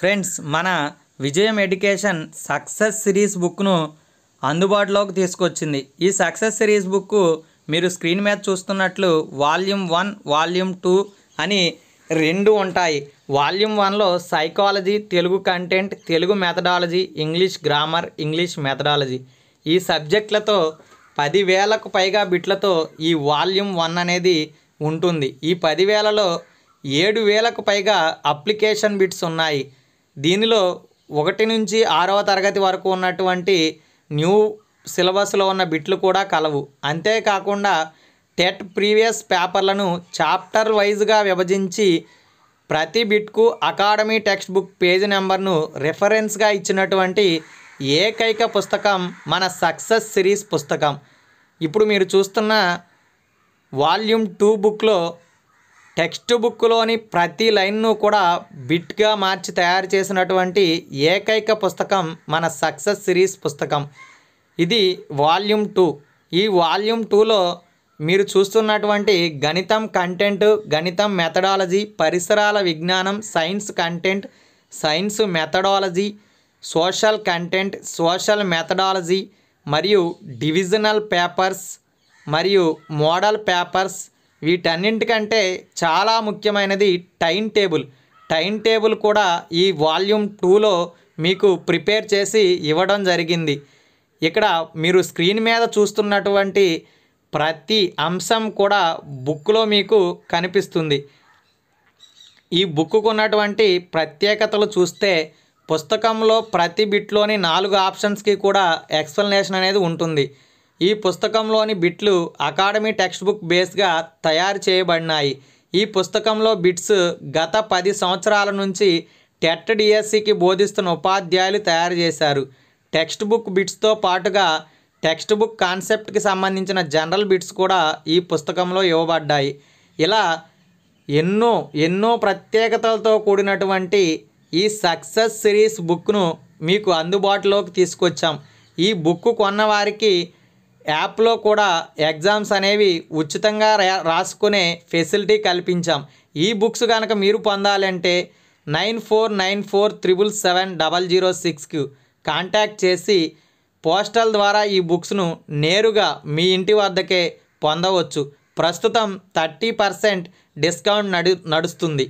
friends మన విజయం education success series బుక్ను అందుబాటులోకి తీసుకొచ్చింది ఈ సక్సెస్ సిరీస్ బుక్ మీరు స్క్రీన్ మీద చూస్తున్నట్లు వాల్యూమ్ వన్ వాల్యూమ్ టూ అని రెండు ఉంటాయి వాల్యూమ్ వన్లో psychology Telugu content Telugu methodology English grammar English methodology ఈ సబ్జెక్టులతో పదివేలకు పైగా బిట్లతో ఈ వాల్యూమ్ వన్ అనేది ఉంటుంది ఈ పదివేలలో ఏడు వేలకు పైగా అప్లికేషన్ బిట్స్ ఉన్నాయి దీనిలో ఒకటి నుంచి ఆరవ తరగతి వరకు ఉన్నటువంటి న్యూ సిలబస్లో ఉన్న బిట్లు కూడా కలవు అంతేకాకుండా టెట్ ప్రీవియస్ పేపర్లను చాప్టర్ వైజ్గా విభజించి ప్రతి బిట్కు అకాడమీ టెక్స్ట్ బుక్ పేజీ నెంబర్ను రెఫరెన్స్గా ఇచ్చినటువంటి ఏకైక పుస్తకం మన సక్సెస్ సిరీస్ పుస్తకం ఇప్పుడు మీరు చూస్తున్న వాల్యూమ్ టూ బుక్లో టెక్స్ట్ బుక్లోని ప్రతి లైన్ను కూడా బిట్గా మార్చి తయారు చేసినటువంటి ఏకైక పుస్తకం మన సక్సెస్ సిరీస్ పుస్తకం ఇది వాల్యూమ్ టూ ఈ వాల్యూమ్ టూలో మీరు చూస్తున్నటువంటి గణితం కంటెంట్ గణితం మెథడాలజీ పరిసరాల విజ్ఞానం science content science methodology social content social methodology మరియు డివిజనల్ పేపర్స్ మరియు మోడల్ పేపర్స్ వీటన్నింటికంటే చాలా ముఖ్యమైనది టైం టేబుల్ టైం టేబుల్ కూడా ఈ వాల్యూమ్ టూలో మీకు ప్రిపేర్ చేసి ఇవ్వడం జరిగింది ఇక్కడ మీరు స్క్రీన్ మీద చూస్తున్నటువంటి ప్రతి అంశం కూడా బుక్లో మీకు కనిపిస్తుంది ఈ బుక్కుకున్నటువంటి ప్రత్యేకతలు చూస్తే పుస్తకంలో ప్రతి బిట్లోని నాలుగు ఆప్షన్స్కి కూడా ఎక్స్ప్లెనేషన్ అనేది ఉంటుంది ఈ పుస్తకంలోని బిట్లు అకాడమీ టెక్స్ట్ బుక్ బేస్గా తయారు చేయబడినాయి ఈ పుస్తకంలో బిట్స్ గత పది సంవత్సరాల నుంచి టెట్ డిఎస్సికి బోధిస్తున్న ఉపాధ్యాయులు తయారు చేశారు టెక్స్ట్ బుక్ బిట్స్తో పాటుగా టెక్స్ట్ బుక్ కాన్సెప్ట్కి సంబంధించిన జనరల్ బిట్స్ కూడా ఈ పుస్తకంలో ఇవ్వబడ్డాయి ఇలా ఎన్నో ఎన్నో ప్రత్యేకతలతో కూడినటువంటి ఈ సక్సెస్ సిరీస్ బుక్ను మీకు అందుబాటులోకి తీసుకొచ్చాం ఈ బుక్ కొన్నవారికి యాప్లో కూడా ఎగ్జామ్స్ అనేవి ఉచితంగా రాసుకునే ఫెసిలిటీ కల్పించాం ఈ బుక్స్ కనుక మీరు పొందాలంటే nine four nine four triple seven double zero సిక్స్కి కాంటాక్ట్ చేసి పోస్టల్ ద్వారా ఈ బుక్స్ను నేరుగా మీ ఇంటి వద్దకే పొందవచ్చు ప్రస్తుతం థర్టీ పర్సెంట్ డిస్కౌంట్ నడు నడుస్తుంది